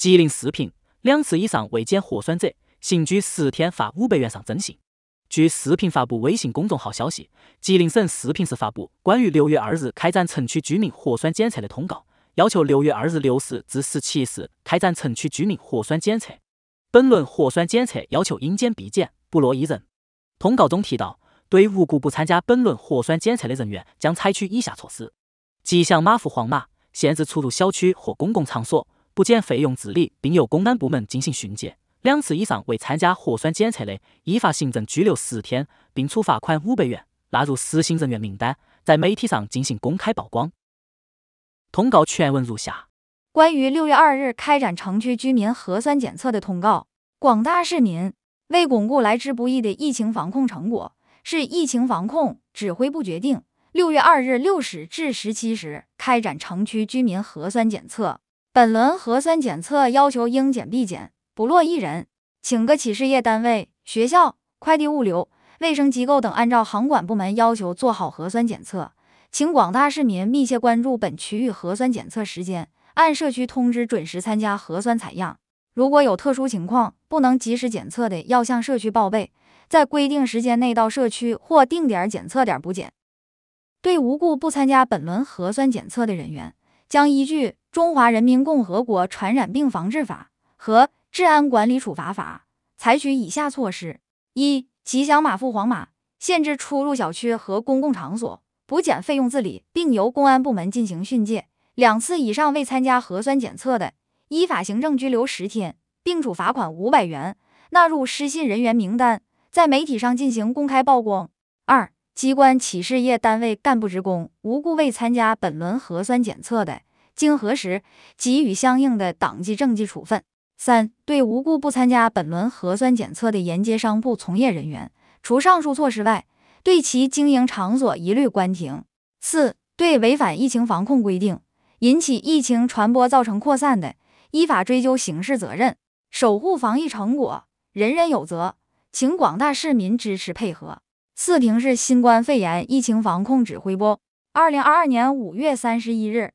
吉林四平两次以上未检核酸者，刑拘十天罚五百元上征信。据四平发布微信公众号消息，吉林省四平市发布关于六月二日开展城区居民核酸检测的通告，要求六月二日六时至十七时开展城区居民核酸检测。本轮核酸检测要求应检必检，不落一人。通告中提到，对无故不参加本轮核酸检测的人员，将采取以下措施：吉祥码赋黄码，限制出入小区或公共场所。不减费用治理，并由公安部门进行训诫。两次以上未参加核酸检测的，依法行政拘留十天，并处罚款五百元，纳入失信人员名单，在媒体上进行公开曝光。通告全文如下：关于六月二日开展城区居民核酸检测的通告，广大市民，为巩固来之不易的疫情防控成果，是疫情防控指挥部决定，六月二日六时至十七时开展城区居民核酸检测。本轮核酸检测要求应检必检，不落一人。请各企事业单位、学校、快递物流、卫生机构等按照航管部门要求做好核酸检测。请广大市民密切关注本区域核酸检测时间，按社区通知准时参加核酸采样。如果有特殊情况不能及时检测的，要向社区报备，在规定时间内到社区或定点检测点补检。对无故不参加本轮核酸检测的人员，将依据。《中华人民共和国传染病防治法》和《治安管理处罚法》采取以下措施：一、吉祥码赴黄码，限制出入小区和公共场所，补检费用自理，并由公安部门进行训诫；两次以上未参加核酸检测的，依法行政拘留十天，并处罚款五百元，纳入失信人员名单，在媒体上进行公开曝光。二、机关企事业单位干部职工无故未参加本轮核酸检测的。经核实，给予相应的党纪政纪处分。三、对无故不参加本轮核酸检测的沿街商铺从业人员，除上述措施外，对其经营场所一律关停。四、对违反疫情防控规定，引起疫情传播造成扩散的，依法追究刑事责任。守护防疫成果，人人有责，请广大市民支持配合。四平市新冠肺炎疫情防控指挥部，二零二二年五月三十一日。